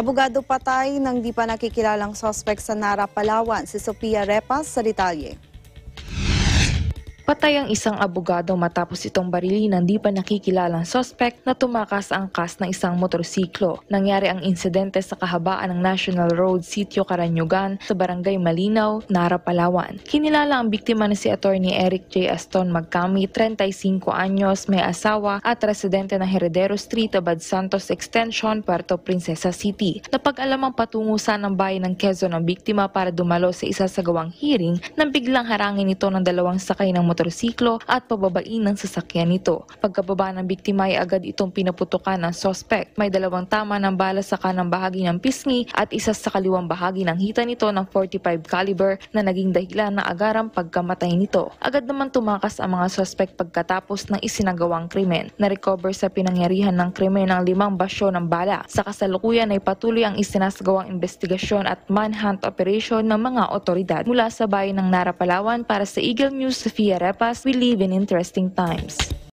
Abogado patay ng di pa nakikilalang sospek sa Nara, Palawan, si Sophia Repas sa detalye. Patay ang isang abogado matapos itong barilin ng di pa nakikilalang sospek na tumakas ang kas ng isang motorsiklo. Nangyari ang insidente sa kahabaan ng National Road Sitio Karanyugan sa Barangay Malinaw, Nara, Palawan. Kinilala ang biktima na si Attorney Eric J. Aston Magkami, 35 anyos, may asawa at residente ng Heredero Street, Abad Santos Extension, Puerto Princesa City. Napag-alamang patungo sa ng bayan ng Quezon ang biktima para dumalo sa isa sa gawang hearing nang biglang harangin ito ng dalawang sakay ng motorsiklo motorsiklo at pababain ng sasakyan nito. Pagkababa ng biktima ay agad itong pinaputukan ng suspect. May dalawang tama ng bala sa kanang bahagi ng pisngi at isa sa kaliwang bahagi ng hita nito ng 45 caliber na naging dahilan ng agarang pagkamatay nito. Agad naman tumakas ang mga suspect pagkatapos ng isinagawang krimen. Narecover sa pinangyarihan ng krimen ang limang basyo ng bala. Sa kasalukuyan ay patuloy ang isinasagawang investigasyon at manhunt operation ng mga otoridad. Mula sa bayan ng Narapalawan para sa Eagle News, Sofia Arepas, we live in interesting times.